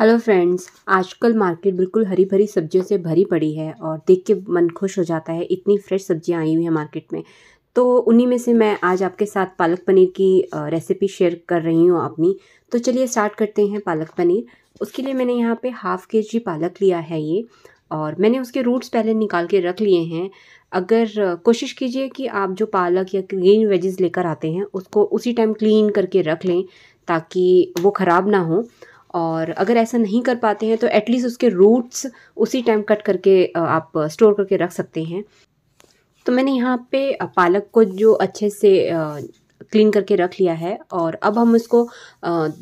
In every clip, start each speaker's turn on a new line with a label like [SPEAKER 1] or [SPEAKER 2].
[SPEAKER 1] hello friends आजकल market बिल्कुल हरी भरी सब्जियों से भरी पड़ी है और देख के मन खुश हो जाता है इतनी फ्रेश सब्जियां आई हुई हैं मार्केट में तो उन्हीं में से मैं आज आपके साथ पालक पनीर की रेसिपी शेयर कर रही हूँ अपनी तो चलिए स्टार्ट करते हैं पालक पनीर उसके लिए मैंने यहाँ पर हाफ़ के जी पालक लिया है ये और मैंने उसके रूट्स पहले निकाल के रख लिए हैं अगर कोशिश कीजिए कि आप जो पालक या ग्रीन वेजेस लेकर आते हैं उसको उसी टाइम क्लीन करके रख लें ताकि वो ख़राब ना हो और अगर ऐसा नहीं कर पाते हैं तो एटलीस्ट उसके रूट्स उसी टाइम कट करके आप स्टोर करके रख सकते हैं तो मैंने यहाँ पे पालक को जो अच्छे से क्लीन करके रख लिया है और अब हम इसको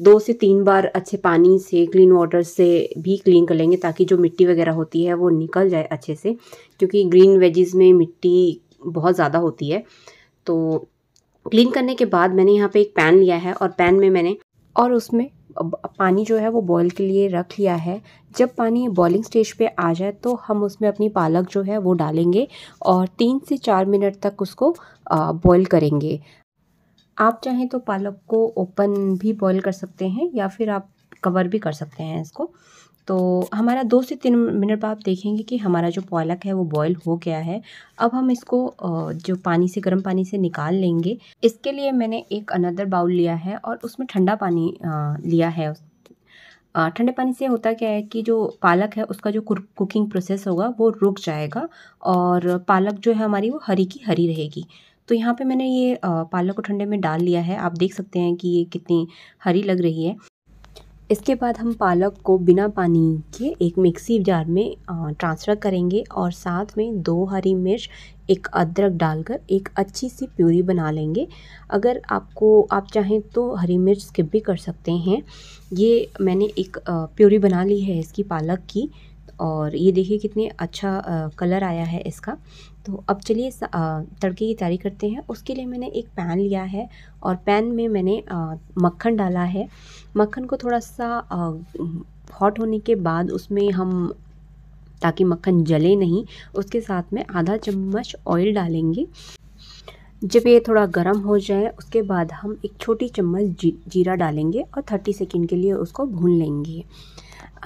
[SPEAKER 1] दो से तीन बार अच्छे पानी से क्लीन वाटर से भी क्लीन कर लेंगे ताकि जो मिट्टी वगैरह होती है वो निकल जाए अच्छे से क्योंकि ग्रीन वेजिज़ में मिट्टी बहुत ज़्यादा होती है तो क्लीन करने के बाद मैंने यहाँ पे एक पैन लिया है और पैन में मैंने और उसमें पानी जो है वो बॉईल के लिए रख लिया है जब पानी बॉइलिंग स्टेज पे आ जाए तो हम उसमें अपनी पालक जो है वो डालेंगे और तीन से चार मिनट तक उसको बॉईल करेंगे आप चाहें तो पालक को ओपन भी बॉईल कर सकते हैं या फिर आप कवर भी कर सकते हैं इसको तो हमारा दो से तीन मिनट बाद आप देखेंगे कि हमारा जो पालक है वो बॉईल हो गया है अब हम इसको जो पानी से गर्म पानी से निकाल लेंगे इसके लिए मैंने एक अनदर बाउल लिया है और उसमें ठंडा पानी लिया है ठंडे पानी से होता क्या है कि जो पालक है उसका जो कुकिंग प्रोसेस होगा वो रुक जाएगा और पालक जो है हमारी वो हरी की हरी रहेगी तो यहाँ पे मैंने ये पालक को ठंडे में डाल लिया है आप देख सकते हैं कि ये कितनी हरी लग रही है इसके बाद हम पालक को बिना पानी के एक मिक्सी जार में ट्रांसफ़र करेंगे और साथ में दो हरी मिर्च एक अदरक डालकर एक अच्छी सी प्यूरी बना लेंगे अगर आपको आप चाहें तो हरी मिर्च स्किप भी कर सकते हैं ये मैंने एक प्यूरी बना ली है इसकी पालक की और ये देखिए कितने अच्छा आ, कलर आया है इसका तो अब चलिए तड़के की तैयारी करते हैं उसके लिए मैंने एक पैन लिया है और पैन में मैंने मक्खन डाला है मक्खन को थोड़ा सा हॉट होने के बाद उसमें हम ताकि मक्खन जले नहीं उसके साथ में आधा चम्मच ऑयल डालेंगे जब ये थोड़ा गर्म हो जाए उसके बाद हम एक छोटी चम्मच जी, जीरा डालेंगे और 30 सेकेंड के लिए उसको भून लेंगे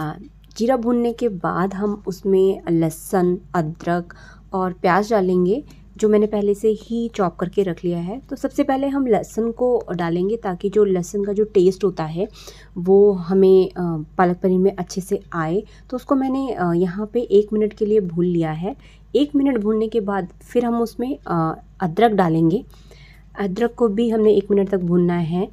[SPEAKER 1] आ, जीरा भूनने के बाद हम उसमें लहसुन अदरक और प्याज डालेंगे जो मैंने पहले से ही चॉप करके रख लिया है तो सबसे पहले हम लहसुन को डालेंगे ताकि जो लहसुन का जो टेस्ट होता है वो हमें पालक पनीर में अच्छे से आए तो उसको मैंने यहाँ पे एक मिनट के लिए भून लिया है एक मिनट भूनने के बाद फिर हम उसमें अदरक डालेंगे अदरक को भी हमने एक मिनट तक भूनना है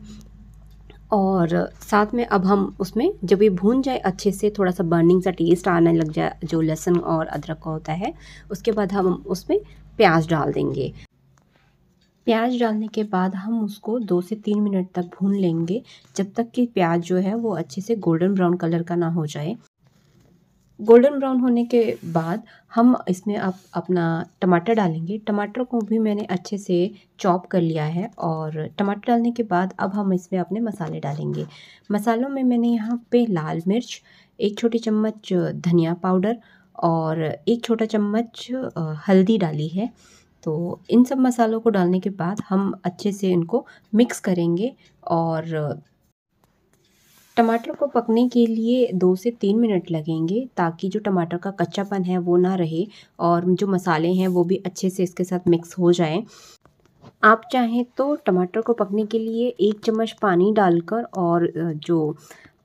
[SPEAKER 1] और साथ में अब हम उसमें जब ये भून जाए अच्छे से थोड़ा सा बर्निंग सा टेस्ट आने लग जाए जो लहसुन और अदरक का होता है उसके बाद हम उसमें प्याज डाल देंगे प्याज डालने के बाद हम उसको दो से तीन मिनट तक भून लेंगे जब तक कि प्याज जो है वो अच्छे से गोल्डन ब्राउन कलर का ना हो जाए गोल्डन ब्राउन होने के बाद हम इसमें आप अपना टमाटर डालेंगे टमाटर को भी मैंने अच्छे से चॉप कर लिया है और टमाटर डालने के बाद अब हम इसमें अपने मसाले डालेंगे मसालों में मैंने यहाँ पे लाल मिर्च एक छोटी चम्मच धनिया पाउडर और एक छोटा चम्मच हल्दी डाली है तो इन सब मसालों को डालने के बाद हम अच्छे से इनको मिक्स करेंगे और टमाटर को पकने के लिए दो से तीन मिनट लगेंगे ताकि जो टमाटर का कच्चापन है वो ना रहे और जो मसाले हैं वो भी अच्छे से इसके साथ मिक्स हो जाए आप चाहें तो टमाटर को पकने के लिए एक चम्मच पानी डालकर और जो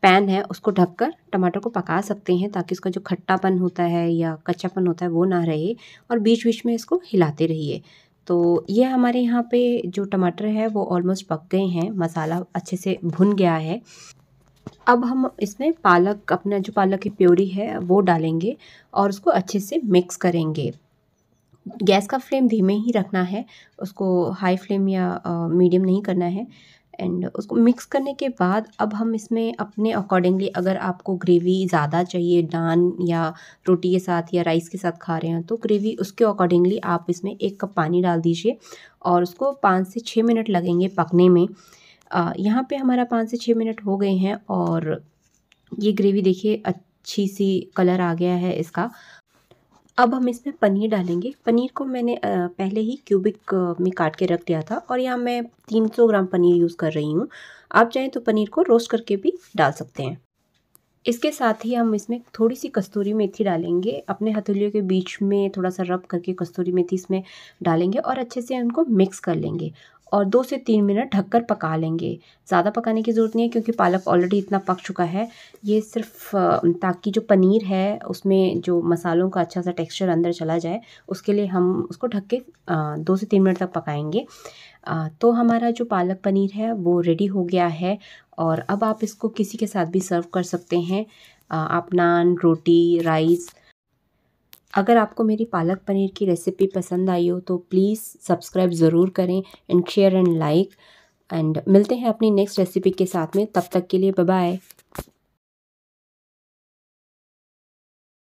[SPEAKER 1] पैन है उसको ढककर टमाटर को पका सकते हैं ताकि उसका जो खट्टापन होता है या कच्चापन होता है वो ना रहे और बीच बीच में इसको हिलाते रहिए तो ये हमारे यहाँ पे जो टमाटर है वो ऑलमोस्ट पक गए हैं मसाला अच्छे से भुन गया है अब हम इसमें पालक अपना जो पालक की प्योरी है वो डालेंगे और उसको अच्छे से मिक्स करेंगे गैस का फ्लेम धीमे ही रखना है उसको हाई फ्लेम या मीडियम नहीं करना है एंड उसको मिक्स करने के बाद अब हम इसमें अपने अकॉर्डिंगली अगर आपको ग्रेवी ज़्यादा चाहिए डान या रोटी के साथ या राइस के साथ खा रहे हैं तो ग्रेवी उसके अकॉर्डिंगली आप इसमें एक कप पानी डाल दीजिए और उसको पाँच से छः मिनट लगेंगे पकने में यहाँ पे हमारा पाँच से छः मिनट हो गए हैं और ये ग्रेवी देखिए अच्छी सी कलर आ गया है इसका अब हम इसमें पनीर डालेंगे पनीर को मैंने पहले ही क्यूबिक में काट के रख दिया था और यहाँ मैं 300 ग्राम पनीर यूज़ कर रही हूँ आप चाहें तो पनीर को रोस्ट करके भी डाल सकते हैं इसके साथ ही हम इसमें थोड़ी सी कस्तूरी मेथी डालेंगे अपने हथेलियों के बीच में थोड़ा सा रब करके कस्तूरी मेथी इसमें डालेंगे और अच्छे से उनको मिक्स कर लेंगे और दो से तीन मिनट ढककर पका लेंगे ज़्यादा पकाने की ज़रूरत नहीं है क्योंकि पालक ऑलरेडी इतना पक चुका है ये सिर्फ ताकि जो पनीर है उसमें जो मसालों का अच्छा सा टेक्सचर अंदर चला जाए उसके लिए हम उसको ढक के दो से तीन मिनट तक पकाएंगे तो हमारा जो पालक पनीर है वो रेडी हो गया है और अब आप इसको किसी के साथ भी सर्व कर सकते हैं आप नान रोटी राइस अगर आपको मेरी पालक पनीर की रेसिपी पसंद आई हो तो प्लीज़ सब्सक्राइब ज़रूर करें and share and like and मिलते हैं अपनी नेक्स्ट रेसिपी के साथ में तब तक के लिए बाय